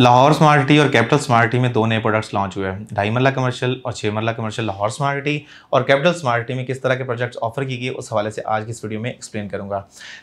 Lahore Smart और Capital Smart में दो नए प्रोडक्ट्स लॉन्च हुए हैं ढाई मरला कमर्शियल और छः मरला कमर्शियल लाहौर स्मार्ट और कैपिटल स्मार्ट में किस तरह के प्रोडक्ट्स ऑफर की गई उस हवाले से आज की इस वीडियो में एक्सप्लेन करूंगा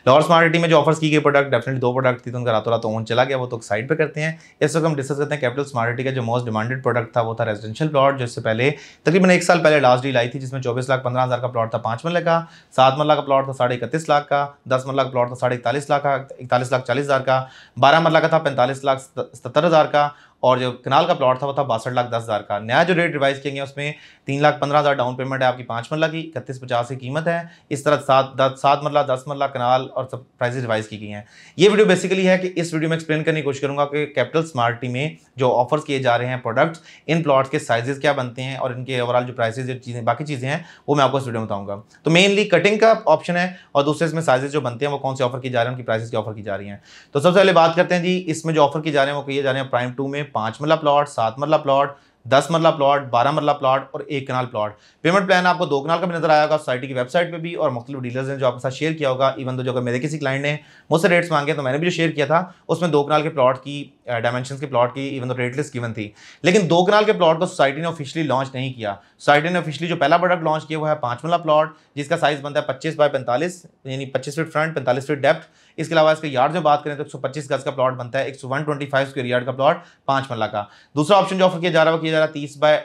लाहौर स्मार्ट में जो ऑफर्स की गई प्रोडक्ट डेफिनेटली दो प्रोडक्ट थी तो उनका रातों रात ओन चला गया वो तो साइड पर करते हैं इस वक्त हम डिस्कस करते हैं कैपिटल स्मार्ट का जो मोस्ट डिमांडेड प्रोडक्ट था वो था रेजिडेंशियल प्लॉट जिससे पहले तकरीबन एक साल पहले लास्ट डील आई थी जिसमें चौबीस लाख पंद्रह हज़ार का प्लॉट था पाँच मरला का सात मरला का प्लॉट था साढ़े इकतीस लाख का दस मरला का प्लॉट था साढ़े इकतालीस लाख का इकतालीस लाख चालीस हज़ार का बारह मरला का था पैंतालीस लाख सत्तर सत्तर हज़ार का और जो कनाल का प्लॉट था वो था बासठ लाख दस हज़ार का नया जो रेट रिवाइज किया गया उसमें तीन लाख पंद्रह हज़ार डाउन पेमेंट है आपकी पाँच मरला की इकतीस पचास की कीमत है इस तरह सात दस सात मरला दस मरला कनाल और सब प्राइस रिवाइज की गई हैं ये वीडियो बेसिकली है कि इस वीडियो में एक्सप्लेन करने की कोशिश करूँगा कि कैपिटल स्मार्टी में जो ऑफर्स किए जा रहे हैं प्रोडक्ट्स इन प्लॉट्स के साइजेस क्या बनते हैं और इनके ओवरऑल जो प्राइसेज चीज़ें बाकी चीज़ें हैं वो मैं आपको इस वीडियो में बताऊँगा तो मेनली कटिंग का ऑप्शन है और दूसरे इसमें साइजेज जो बनते हैं वो कौन से ऑफर की जा रहे हैं उनकी प्राइसेज की ऑफर की जा रही हैं तो सबसे पहले बात करते हैं जी इसमें जो ऑफर की जा रहे हैं वो किए जा रहे हैं प्राइम टू में पांच मरला मतलब प्लॉट सात मरला मतलब प्लॉट दस मरला प्लाट बारह मरला प्लाट और एक कनाल प्लाट पेमेंट प्लान आपको दो कनाल का भी नजर आया होगा सोसाइटी की वेबसाइट पे भी और मुख्तु डीलर्स ने जो आपके साथ शेयर किया होगा इवन तो जो अगर मेरे किसी क्लाइंट ने मुझसे रेट्स मांगे तो मैंने भी जो शेयर किया था उसमें दो कनाल के प्लाट की डायमेंशन के प्लाट की इवन तो रेट लिस्ट गिवन थी लेकिन दो कनाल के प्लाट को सोसाइटी ने ऑफिशियली लॉन्च नहीं किया सोसाइटी ने ऑफिशियली जो पहला प्रोडक्ट लॉन्च किया हुआ है पाँच मरला प्लाट जिसका साइज बनता है पच्चीस बाई पैंतालीस यानी पच्चीस फीट फ्रंट पैंतालीस फीट डेप्थ इसके अलावा इसके यार्ड में बात करें तो एक सौ पच्चीस गज का प्लॉट बनता है एक सौ वन ट्वेंटी फाइव यार्ड का प्लॉट पाँच मरला का दूसरा ऑप्शन जो ऑफर किया जा रहा है भी ज़रा तीस बाय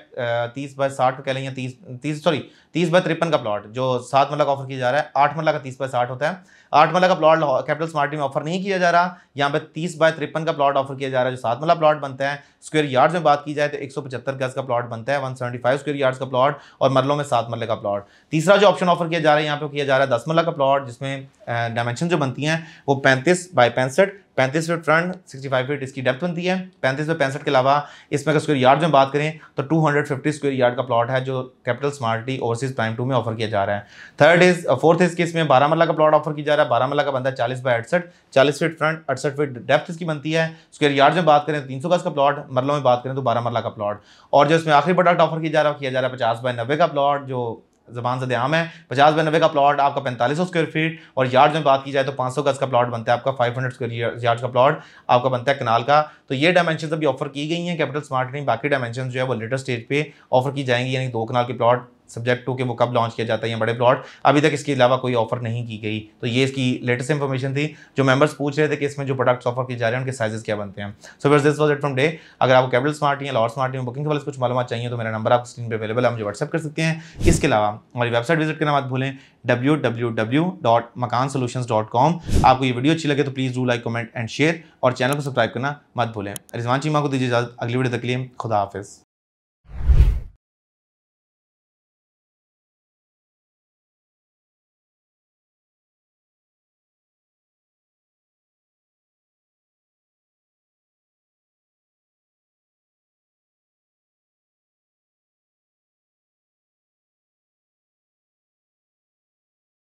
तीस बाय साठ कह लें या तीस तीस सॉरी तीस बाय तिरपन का प्लॉट जो सात मरला का ऑफर किया जा रहा है आठ मरला का तीस बाय साठ होता है आठ मरला का प्लॉट कैपिटल स्मार्ट में ऑफर नहीं किया जा रहा यहाँ पर तीस बाय तिरपन का प्लॉट ऑफर किया जा रहा है जो सात मरला प्लॉट बनता है स्क्वेयर यार्ड्स में बात की जाए तो एक सौ पचहत्तर गज का प्लॉट बनता है one seventy five square yards का प्लॉट और मरलों में सात मल्ले का प्लॉट तीसरा जो ऑप्शन ऑफर किया जा रहा है यहाँ पर किया जा रहा है दस मरला का प्लॉट जिसमें डायमेंशन जो बनती हैं वो पैंतीस बाय पैंसठ पैंतीस feet front sixty five feet इसकी डेप्थ बनती है पैंतीस में पैंसठ के अलावा इसमें अगर स्क्वेयर यार्ड में बात करें तो two hundred fifty square yard का प्लॉट है जो Capital Smart Overseas Prime two में ऑफर किया जा रहा है थर्ड इज फोर्थ इज कि इसमें बारह मल्ला का प्लॉट ऑफर किया जा रहा है बारह मल्ला का बनता है चालीस बाई अड़सठ चालीस फीट फ्रंट अड़सठ फीट डेप्थ इसकी बनती है स्क्वेयर यार्ड में बात करें तो तीन सौ गज का प्लॉट मरलों में बात करें तो बारह मरला का प्लॉट और जो इसमें आखिरी प्रोडक्ट ऑफर किया जा रहा है किया जा रहा है पचास बाय नब्बे का प्लॉट जो जबान से आम है पचास बाई नब्बे का प्लॉट आपका पैंतालीस सौ स्क्वेयर फीट और यार्ड में बात की जाए तो पाँच सौ गज का प्लॉट बनता है आपका फाइव हंड्रेड स्क्वेयर यार्ड का प्लॉट आपका बनता है कनाल का तो ये डायमेंशन अभी ऑफर की गई हैं कैपिटल स्मार्ट नहीं बाकी डायमेंशन जो है वो लेटर स्टेज पर ऑफर की जाएंगी यानी दो कनाल के प्लॉट सब्जेक्ट टू के वो कब लॉन्च किया जाता है ये बड़े प्लॉट अभी तक इसके अलावा कोई ऑफर नहीं की गई तो ये इसकी लेटेस्ट इन्फॉर्मेशन थी जो मेंबर्स पूछ रहे थे कि इसमें जो प्रोडक्ट्स ऑफर किए जा रहे हैं उनके साइजेस क्या बनते हैं सो फिर this was it from day अगर आपको कैपिटल स्मार्ट या लॉर्ड स्मार्ट में बुकिंग के वाले कुछ मालूम चाहिए तो मेरा नंबर आप स्क्रीन पर अवेलेबल है मुझे व्हाट्सअप कर सकते हैं इसके अलावा हमारी वेबसाइट विजिट करना मत भूलें W W W dot Makaan solution dot com आपको ये वीडियो अच्छी लगे तो please do like comment and share और चैनल को सब्सक्राइब करना मत भूलें रिजवान चीमा को दीजिए अगली वीडियो तकलीम खुदा हाफिज़